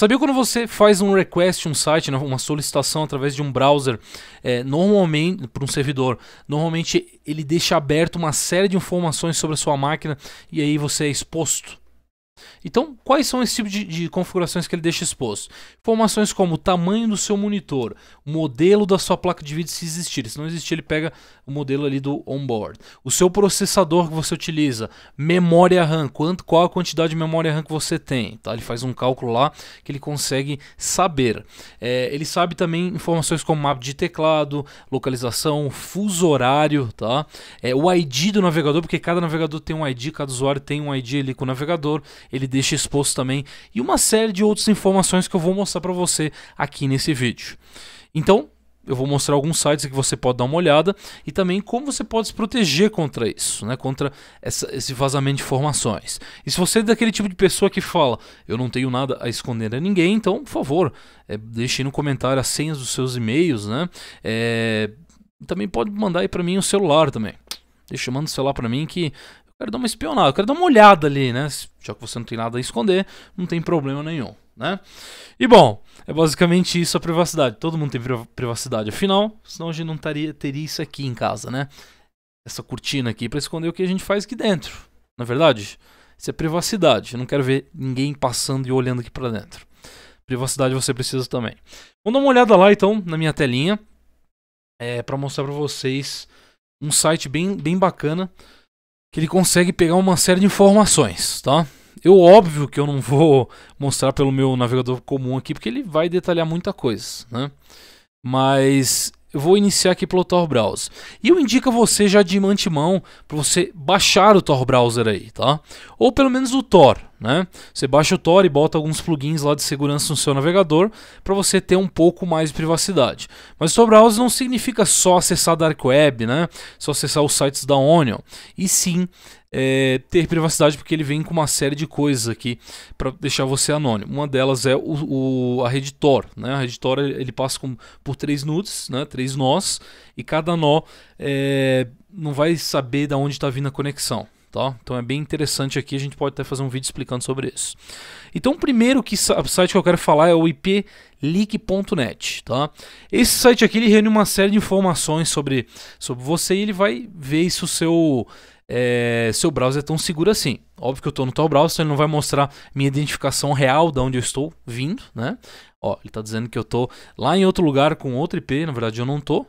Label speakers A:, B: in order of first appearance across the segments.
A: Sabia quando você faz um request, um site, né, uma solicitação através de um browser, é, normalmente para um servidor, normalmente ele deixa aberto uma série de informações sobre a sua máquina e aí você é exposto então, quais são esse tipo de, de, configurações que ele deixa exposto? Informações como o tamanho do seu monitor, o modelo da sua placa de vídeo se existir. Se não existir, ele pega o modelo ali do onboard. O seu processador que você utiliza, memória RAM, quanto, qual a quantidade de memória RAM que você tem. Tá? Ele faz um cálculo lá que ele consegue saber. É, ele sabe também informações como mapa de teclado, localização, fuso horário, tá? É, o ID do navegador, porque cada navegador tem um ID, cada usuário tem um ID ali com o navegador ele deixa exposto também e uma série de outras informações que eu vou mostrar para você aqui nesse vídeo. Então, eu vou mostrar alguns sites que você pode dar uma olhada e também como você pode se proteger contra isso, né? contra essa, esse vazamento de informações. E se você é daquele tipo de pessoa que fala, eu não tenho nada a esconder a ninguém, então, por favor, é, deixe aí no comentário as senhas dos seus e-mails, né? É, também pode mandar aí para mim o celular também. Deixa, mandar o celular para mim que quero dar uma espionada, quero dar uma olhada ali, né? Já que você não tem nada a esconder, não tem problema nenhum, né? E bom, é basicamente isso a privacidade. Todo mundo tem privacidade, afinal, senão a gente não taria, teria isso aqui em casa, né? Essa cortina aqui para esconder o que a gente faz aqui dentro, na é verdade? Isso é privacidade. Eu não quero ver ninguém passando e olhando aqui para dentro. Privacidade você precisa também. Vamos dar uma olhada lá então na minha telinha é, para mostrar para vocês um site bem, bem bacana que ele consegue pegar uma série de informações, tá? Eu óbvio que eu não vou mostrar pelo meu navegador comum aqui, porque ele vai detalhar muita coisa, né? Mas eu vou iniciar aqui pelo Tor Browser. E eu indico a você já de antemão para você baixar o Tor Browser aí, tá? Ou pelo menos o Tor, né? Você baixa o Tor e bota alguns plugins lá de segurança no seu navegador para você ter um pouco mais de privacidade. Mas o Tor Browser não significa só acessar a Dark Web, né? só acessar os sites da Onion, e sim é, ter privacidade porque ele vem com uma série de coisas aqui para deixar você anônimo. Uma delas é o, o, a rede Tor. Né? A rede Tor ele passa com, por três nudes, né? três nós, e cada nó é, não vai saber de onde está vindo a conexão. Tá? Então é bem interessante aqui, a gente pode até fazer um vídeo explicando sobre isso. Então, o primeiro que, site que eu quero falar é o ipleak.net. Tá? Esse site aqui ele reúne uma série de informações sobre, sobre você e ele vai ver se o seu, é, seu browser é tão seguro assim. Óbvio que eu estou no tal browser, então ele não vai mostrar minha identificação real de onde eu estou vindo. Né? Ó, ele está dizendo que eu estou lá em outro lugar com outro IP, na verdade eu não estou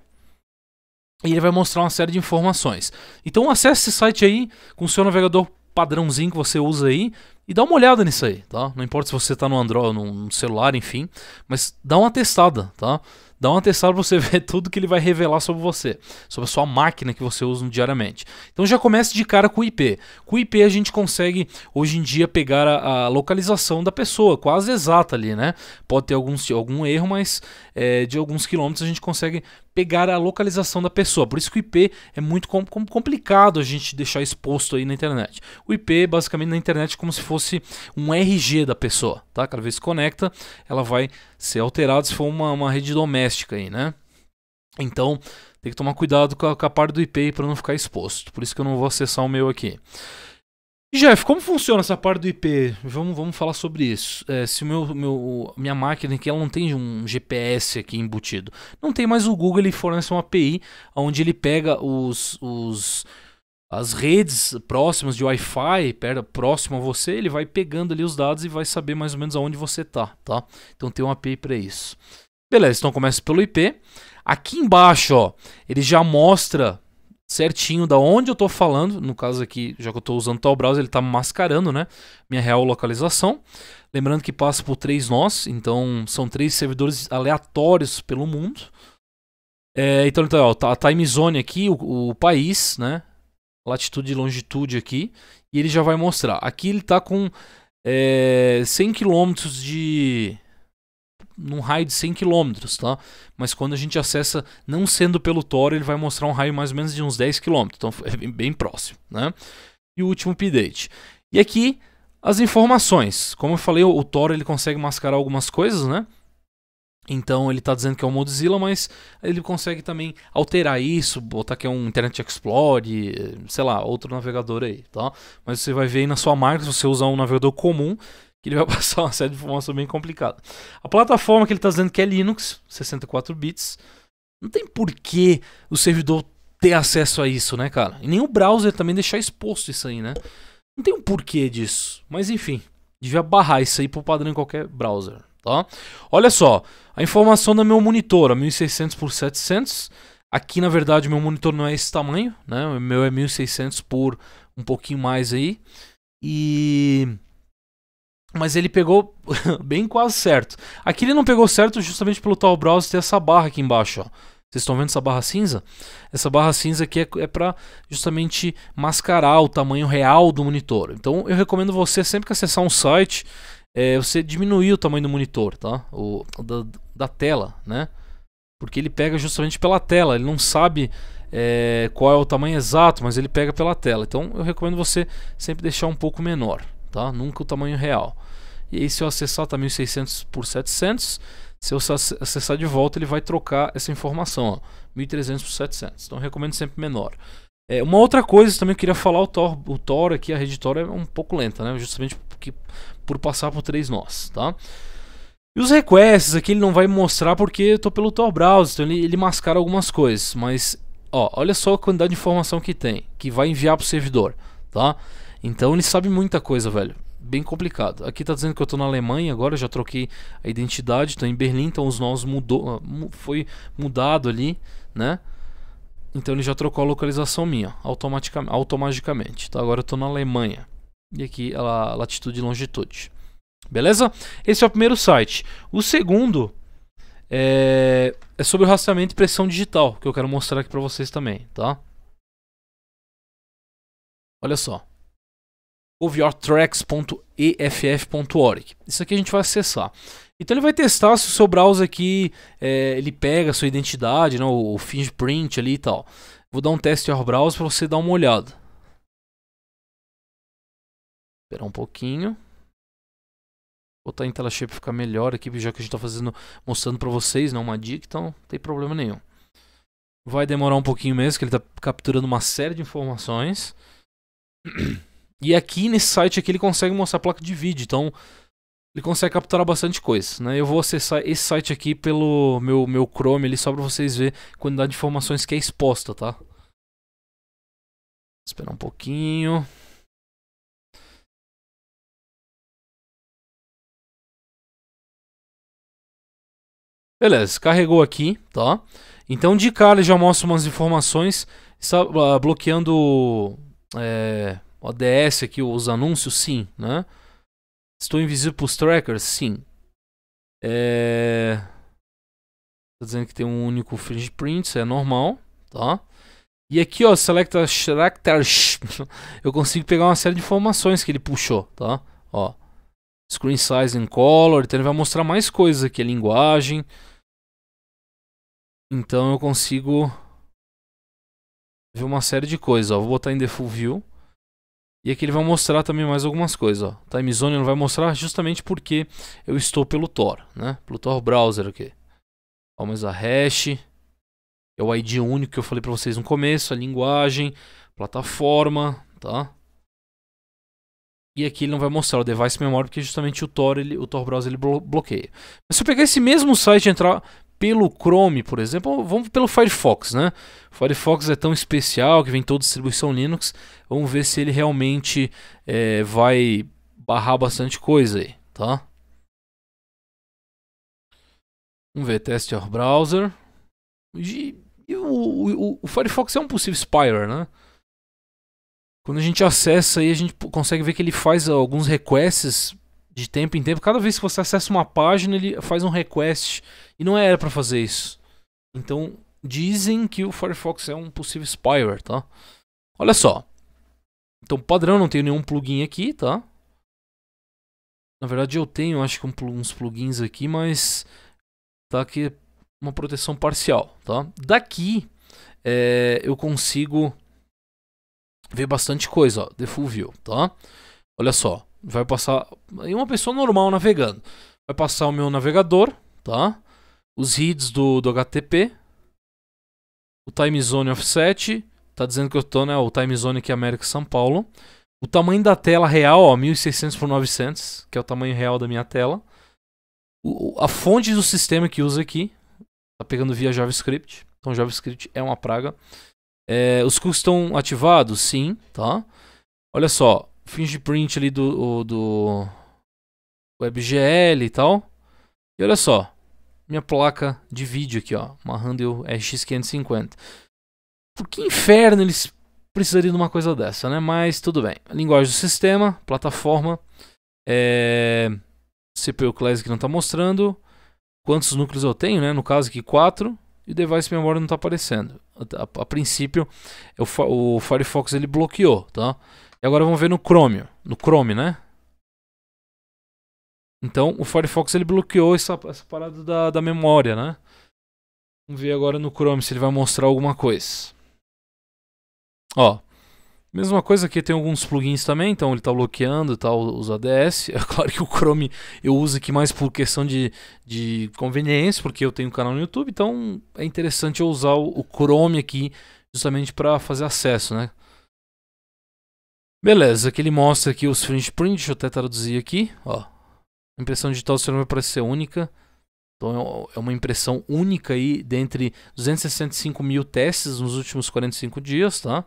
A: e ele vai mostrar uma série de informações. Então acesse esse site aí com o seu navegador padrãozinho que você usa aí e dá uma olhada nisso aí, tá? Não importa se você está no Android, no celular, enfim, mas dá uma testada, tá? Dá uma testada para você ver tudo que ele vai revelar sobre você, sobre a sua máquina que você usa diariamente. Então já comece de cara com o IP. Com o IP a gente consegue hoje em dia pegar a, a localização da pessoa, quase exata ali, né? Pode ter alguns, algum erro, mas é, de alguns quilômetros a gente consegue pegar a localização da pessoa. Por isso que o IP é muito com, com, complicado a gente deixar exposto aí na internet. O IP, é basicamente, na internet é como se fosse um RG da pessoa, tá? Cada vez que conecta, ela vai ser alterada se for uma, uma rede doméstica aí, né? Então, tem que tomar cuidado com a, com a parte do IP para não ficar exposto. Por isso que eu não vou acessar o meu aqui. Jeff, como funciona essa parte do IP? Vamos, vamos falar sobre isso. É, se o meu, meu, minha máquina aqui ela não tem um GPS aqui embutido, não tem mais o Google, ele fornece uma API onde ele pega os, os as redes próximas de Wi-Fi, próximo a você, ele vai pegando ali os dados e vai saber mais ou menos aonde você está, tá? Então tem uma API para isso. Beleza, então começa pelo IP. Aqui embaixo, ó, ele já mostra certinho da onde eu estou falando. No caso aqui, já que eu estou usando o tal browser, ele está mascarando né, minha real localização. Lembrando que passa por três nós, então são três servidores aleatórios pelo mundo. É, então, então ó, tá a time zone aqui, o, o, país, né? Latitude e longitude aqui. E ele já vai mostrar. Aqui ele está com é, 100 km de, num raio de 100 km, tá? Mas quando a gente acessa, não sendo pelo Tor, ele vai mostrar um raio mais ou menos de uns 10 km, então é bem, bem próximo, né? E o último update. E aqui as informações. Como eu falei, o, o Tor ele consegue mascarar algumas coisas, né? Então ele está dizendo que é o Mozilla, mas ele consegue também alterar isso, botar que é um Internet Explorer, eh, sei lá, outro navegador aí, tá? Mas você vai ver aí na sua marca, se você usar um navegador comum, que ele vai passar uma série de informação bem complicada. A plataforma que ele está dizendo que é Linux, 64 bits, não tem porquê o servidor ter acesso a isso, né, cara? E nem o browser também deixar exposto isso aí, né? Não tem um porquê disso. Mas enfim, devia barrar isso aí pro padrão em qualquer browser, tá? Olha só, a informação do meu monitor, a 1600 por 700. Aqui, na verdade, meu monitor não é esse tamanho, né? O meu é 1600 por um pouquinho mais aí. E mas ele pegou bem quase certo. Aqui ele não pegou certo justamente pelo tal browser ter essa barra aqui embaixo, ó. Vocês estão vendo essa barra cinza? Essa barra cinza aqui é, é para justamente mascarar o tamanho real do monitor. Então eu recomendo você sempre que acessar um site, é, você diminuir o tamanho do monitor, tá? O, da, da, tela, né? Porque ele pega justamente pela tela. Ele não sabe é, qual é o tamanho exato, mas ele pega pela tela. Então eu recomendo você sempre deixar um pouco menor tá? Nunca o tamanho real. E aí se eu acessar tá 1600 por 700, se eu acessar de volta ele vai trocar essa informação, ó, 1300 por 700. Então recomendo sempre menor. É, uma outra coisa também eu queria falar, o Tor, o Tor aqui, a rede Tor é um pouco lenta, né? Justamente porque, por passar por três nós, tá? E os requests aqui ele não vai mostrar porque eu tô pelo Tor Browser, então ele, ele mascara algumas coisas, mas ó, olha só a quantidade de informação que tem, que vai enviar para o servidor, tá? Então ele sabe muita coisa, velho. Bem complicado. Aqui tá dizendo que eu tô na Alemanha agora, já troquei a identidade, tô em Berlim, então os nós mudou, ah, foi mudado ali, né? Então ele já trocou a localização minha automaticamente, automaticamente. Tá, agora eu tô na Alemanha. E aqui a latitude e longitude. Beleza? Esse é o primeiro site. O segundo é, é sobre o rastreamento e pressão digital, que eu quero mostrar aqui para vocês também, tá? Olha só ofyourtracks.eff.org. Isso aqui a gente vai acessar. Então ele vai testar se o seu browser aqui é, ele pega a sua identidade, né, o, fingerprint ali e tal. Vou dar um teste ao browser para você dar uma olhada. Esperar um pouquinho. Vou botar em tela cheia para ficar melhor aqui, já que a gente está fazendo, mostrando para vocês, né, uma dica, então não tem problema nenhum. Vai demorar um pouquinho mesmo, que ele está capturando uma série de informações. E aqui nesse site aqui ele consegue mostrar a placa de vídeo, então ele consegue capturar bastante coisa, né? Eu vou acessar esse site aqui pelo meu, meu Chrome ali só para vocês verem a quantidade de informações que é exposta, tá? esperar um pouquinho. Beleza, carregou aqui, tá? Então de cara já mostra umas informações, está ah, bloqueando é, ODS aqui, os anúncios, sim, né? Estou invisível para os trackers, sim. É... Tá dizendo que tem um único fingerprint, isso é normal, tá? E aqui, ó, select characters eu consigo pegar uma série de informações que ele puxou, tá? Ó, screen size and color, então ele vai mostrar mais coisas aqui, a linguagem. Então eu consigo ver uma série de coisas, ó. Vou botar em default view. E aqui ele vai mostrar também mais algumas coisas. Ó. Time Zone não vai mostrar justamente porque eu estou pelo Tor, né? Pelo Tor Browser aqui. Ó, a hash, é o ID único que eu falei para vocês no começo, a linguagem, plataforma, tá? E aqui ele não vai mostrar o device memory porque justamente o Tor, ele, o Tor Browser ele blo bloqueia. Mas se eu pegar esse mesmo site e entrar pelo Chrome, por exemplo, vamos pelo Firefox, né? O Firefox é tão especial que vem toda distribuição Linux. Vamos ver se ele realmente é, vai barrar bastante coisa aí, tá? Vamos ver, teste ao browser. E, e o, o, o, Firefox é um possível spyware, né? Quando a gente acessa aí, a gente consegue ver que ele faz alguns requests de tempo em tempo. Cada vez que você acessa uma página, ele faz um request. E não era para fazer isso. Então, dizem que o Firefox é um possível spyware, tá? Olha só. Então, padrão, não tenho nenhum plugin aqui, tá? Na verdade, eu tenho, acho que um, uns plugins aqui, mas tá aqui uma proteção parcial, tá? Daqui, é, eu consigo ver bastante coisa, ó, The Full View, tá? Olha só vai passar. E uma pessoa normal navegando. Vai passar o meu navegador, tá? Os reads do, do HTTP. O time zone offset. Tá dizendo que eu tô, né? O time zone aqui é América São Paulo. O tamanho da tela real, ó, 1600 por 900, que é o tamanho real da minha tela. O, a fonte do sistema que usa aqui. Tá pegando via JavaScript. Então JavaScript é uma praga. É, os cookies estão ativados? Sim, tá? Olha só, fingerprint ali do, do WebGL e tal. E olha só, minha placa de vídeo aqui, ó, uma Handel RX550. Por que inferno eles precisariam de uma coisa dessa, né? Mas tudo bem. Linguagem do sistema, plataforma, é... CPU Classic não está mostrando. Quantos núcleos eu tenho, né? No caso aqui, 4. E device memory não está aparecendo. A, a, a princípio, é o, o Firefox ele bloqueou, tá? E agora vamos ver no Chrome, no Chrome, né? Então o Firefox ele bloqueou essa, essa parada da, da memória, né? Vamos ver agora no Chrome se ele vai mostrar alguma coisa. Ó, mesma coisa aqui, tem alguns plugins também, então ele está bloqueando tá, os ADS. É claro que o Chrome eu uso aqui mais por questão de, de conveniência, porque eu tenho um canal no YouTube, então é interessante eu usar o, o Chrome aqui justamente para fazer acesso, né? Beleza, aqui ele mostra aqui os prints, deixa eu até traduzir aqui, ó. A impressão digital do seu parece ser única, então é, é uma impressão única aí dentre 265 mil testes nos últimos 45 dias, tá?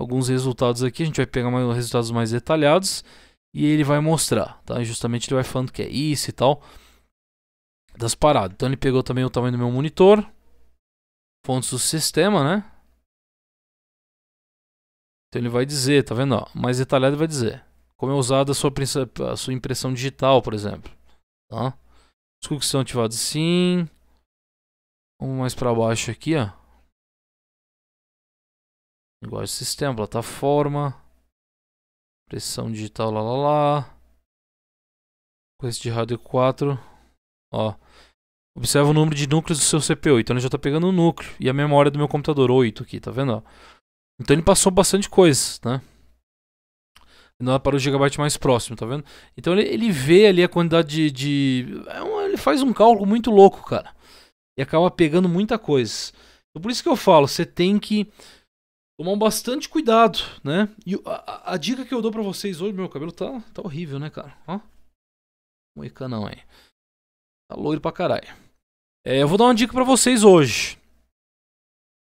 A: Alguns resultados aqui, a gente vai pegar mais, resultados mais detalhados e ele vai mostrar, tá? justamente ele vai falando que é isso e tal das paradas. Então ele pegou também o tamanho do meu monitor, fontes do sistema, né? Então ele vai dizer, tá vendo? Ó, mais detalhado vai dizer. Como é usada a sua, a sua impressão digital, por exemplo. Tá? Os cookies são ativados sim. Vamos mais para baixo aqui, ó. Linguagem de sistema, plataforma. impressão digital, lá, lá, lá. Coisa de rádio 4. Ó. Observa o número de núcleos do seu CPU. Então ele já está pegando o núcleo. E a memória do meu computador, 8 aqui, tá vendo? Ó. Então ele passou bastante coisas, né? Não para o gigabyte mais próximo, tá vendo? Então ele, ele vê ali a quantidade de. de é um, ele faz um cálculo muito louco, cara. E acaba pegando muita coisa. Então por isso que eu falo, você tem que tomar bastante cuidado, né? E a, a, a dica que eu dou para vocês hoje, meu cabelo tá, tá horrível, né, cara? Ó. Moica não, hein? Tá loiro pra caralho. É, eu vou dar uma dica para vocês hoje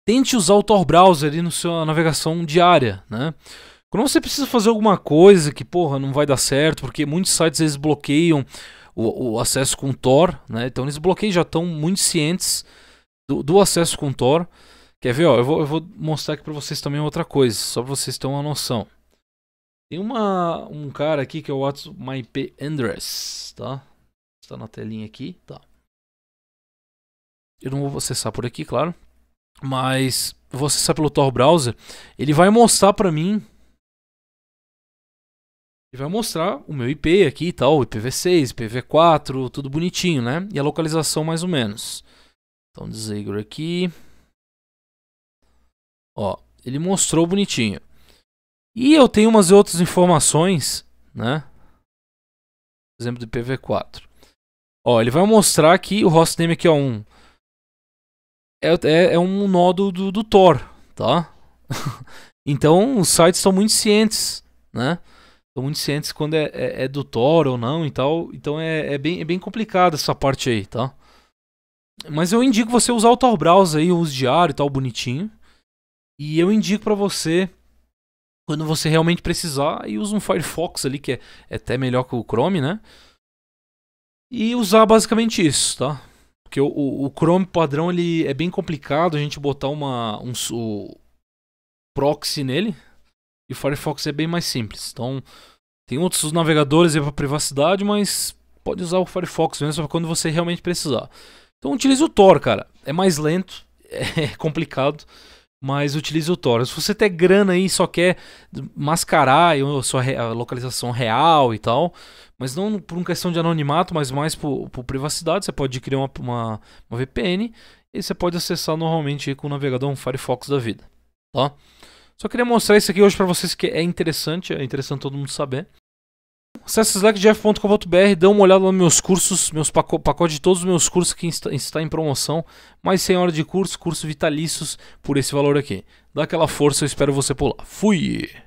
A: tente usar o Tor Browser ali na sua navegação diária, né? Quando você precisa fazer alguma coisa que, porra, não vai dar certo, porque muitos sites eles bloqueiam o, o acesso com Tor, né? Então eles bloqueiam, já estão muito cientes do, do, acesso com Tor. Quer ver, ó, eu vou, eu vou mostrar aqui para vocês também outra coisa, só para vocês terem uma noção. Tem uma, um cara aqui que é o WhatsApp My P Andres, tá? Está na telinha aqui, tá? Eu não vou acessar por aqui, claro. Mas vou acessar pelo Tor Browser. Ele vai mostrar para mim. Ele vai mostrar o meu IP aqui e tal, IPv6, IPv4, tudo bonitinho, né? E a localização mais ou menos. Então, disable aqui. Ó, ele mostrou bonitinho. E eu tenho umas outras informações, né? Por exemplo, do IPv4. Ó, ele vai mostrar aqui o hostname aqui é um é, é, é um nó do, do, do Thor, tá? então os sites são muito cientes, né? Estão muito cientes quando é, é, é, do Thor ou não e tal. Então é, é, bem, é bem complicado essa parte aí, tá? Mas eu indico você usar o Tor Browser aí, o uso diário e tal, bonitinho. E eu indico para você, quando você realmente precisar, e usa um Firefox ali, que é, é até melhor que o Chrome, né? E usar basicamente isso, tá? Porque o, o, Chrome padrão ele é bem complicado a gente botar uma, um, um proxy nele. E o Firefox é bem mais simples. Então, tem outros navegadores para privacidade, mas pode usar o Firefox mesmo para quando você realmente precisar. Então, utilize o Tor, cara. É mais lento, é complicado mas utilize o Tor. Se você tem grana e só quer mascarar a sua re a localização real e tal, mas não por uma questão de anonimato, mas mais por, por privacidade, você pode criar uma, uma, uma, VPN e você pode acessar normalmente com o navegador um Firefox da vida, tá? Só queria mostrar isso aqui hoje para vocês que é interessante, é interessante todo mundo saber cesslackjeff.com.br, dão uma olhada nos meus cursos, meus pacote, pacote de todos os meus cursos que está em promoção, mais 100 horas de curso, curso vitalícios por esse valor aqui. Dá aquela força, eu espero você por lá. Fui!